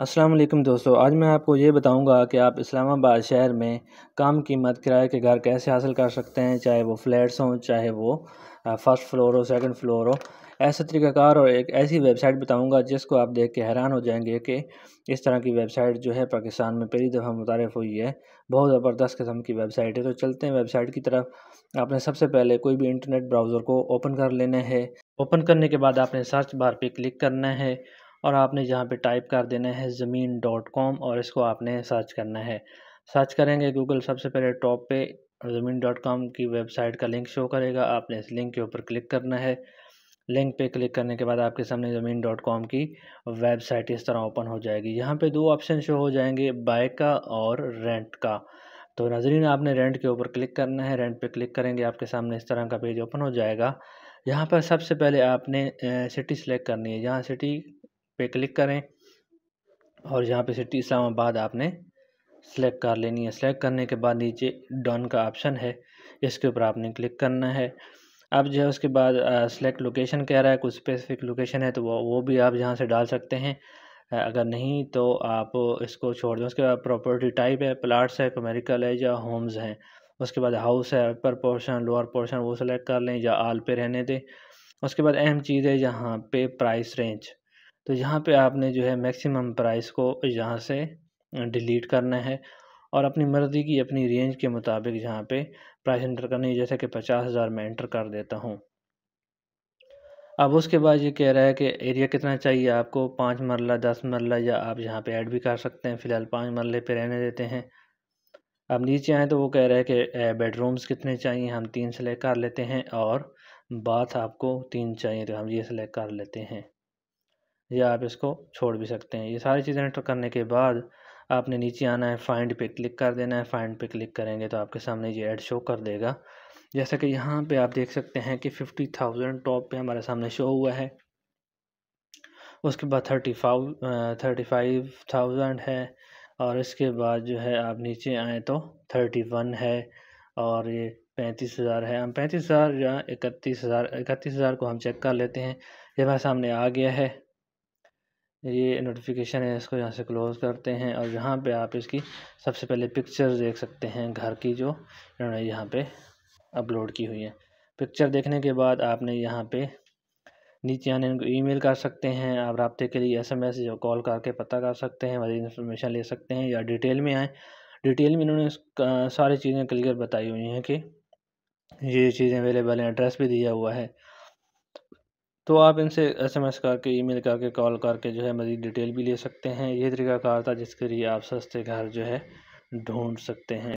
अस्सलाम वालेकुम दोस्तों आज मैं आपको ये बताऊंगा कि आप इस्लामाबाद शहर में कम कीमत किराए के घर कैसे हासिल कर सकते हैं चाहे वो फ्लैट्स हों चाहे वो फर्स्ट फ्लोर हो सेकंड फ्लोर हो ऐसा तरीकाकार और एक ऐसी वेबसाइट बताऊंगा जिसको आप देख के हैरान हो जाएंगे कि इस तरह की वेबसाइट जो है पाकिस्तान में पहली दफ़ा मुतारफ़ हुई है बहुत ज़बरदस्त किस्म की वेबसाइट है तो चलते हैं वेबसाइट की तरफ आपने सबसे पहले कोई भी इंटरनेट ब्राउज़र को ओपन कर लेना है ओपन करने के बाद आपने सर्च बार पे क्लिक करना है और आपने यहाँ पे टाइप कर देना है ज़मीन डॉट कॉम और इसको आपने सर्च करना है सर्च करेंगे गूगल सबसे पहले टॉप पे ज़मीन डॉट कॉम की वेबसाइट का लिंक शो करेगा आपने इस लिंक के ऊपर क्लिक करना है लिंक पे क्लिक करने के बाद आपके सामने ज़मीन डॉट कॉम की वेबसाइट इस तरह ओपन हो जाएगी यहाँ पर दो ऑप्शन शो हो जाएंगे बाय का और रेंट का तो नजरीन आपने रेंट के ऊपर क्लिक करना है रेंट पे क्लिक करेंगे आपके सामने इस तरह का पेज ओपन हो जाएगा यहाँ पर सबसे पहले आपने सिटी सेलेक्ट करनी है जहाँ सिटी पे क्लिक करें और यहाँ पे सिटी इस्लामाबाद आपने सेलेक्ट कर लेनी है सेलेक्ट करने के बाद नीचे डन का ऑप्शन है इसके ऊपर आपने क्लिक करना है अब जो है उसके बाद सेलेक्ट लोकेशन कह रहा है कुछ स्पेसिफिक लोकेशन है तो वो वो भी आप यहाँ से डाल सकते हैं अगर नहीं तो आप इसको छोड़ दें उसके बाद प्रॉपर्टी टाइप है प्लाट्स है कमेरिकल है या होम्स हैं उसके बाद हाउस है अपर पोर्शन लोअर पोर्शन वो सेलेक्ट कर लें या आल पे रहने दें उसके बाद अहम चीज़ है यहाँ पे प्राइस रेंज तो यहाँ पे आपने जो है मैक्सिमम प्राइस को यहाँ से डिलीट करना है और अपनी मर्ज़ी की अपनी रेंज के मुताबिक यहाँ पे प्राइस एंटर करनी है जैसे कि पचास हज़ार में एंटर कर देता हूँ अब उसके बाद ये कह रहा है कि एरिया कितना चाहिए आपको पाँच मरला दस मरला या आप यहाँ पे ऐड भी कर सकते हैं फ़िलहाल पाँच मरले पे रहने देते हैं अब नीचे आएँ तो वो कह रहा है कि बेडरूम्स कितने चाहिए हम तीन सेलेक्ट कर लेते हैं और बाथ आपको तीन चाहिए तो हम ये सिलेक्ट कर लेते हैं या आप इसको छोड़ भी सकते हैं ये सारी चीज़ें एंटर करने के बाद आपने नीचे आना है फाइंड पे क्लिक कर देना है फाइंड पे क्लिक करेंगे तो आपके सामने ये ऐड शो कर देगा जैसा कि यहाँ पे आप देख सकते हैं कि फिफ्टी थाउजेंड टॉप पे हमारे सामने शो हुआ है उसके बाद thirty four thirty five thousand है और इसके बाद जो है आप नीचे आएँ तो थर्टी वन है और ये पैंतीस हज़ार है हम पैंतीस हज़ार या इकतीस हज़ार इकतीस हज़ार को हम चेक कर लेते हैं ये हमारे सामने आ गया है ये नोटिफिकेशन है इसको यहाँ से क्लोज़ करते हैं और यहाँ पे आप इसकी सबसे पहले पिक्चर देख सकते हैं घर की जो इन्होंने यहाँ पे अपलोड की हुई है पिक्चर देखने के बाद आपने यहाँ पे नीचे आने इनको ईमेल कर सकते हैं आप रबते के लिए एसएमएस एम या कॉल करके पता कर सकते हैं मजीद इन्फॉर्मेशन ले सकते हैं या डिटेल में आएँ डिटेल में इन्होंने सारी चीज़ें क्लियर बताई हुई हैं कि ये चीज़ें अवेलेबल हैं एड्रेस भी दिया हुआ है तो आप इनसे एस एम एस करके ई मेल करके कॉल करके जो है मज़ीद डिटेल भी ले सकते हैं ये तरीका कार था जिसके लिए आप सस्ते घर जो है ढूँढ सकते हैं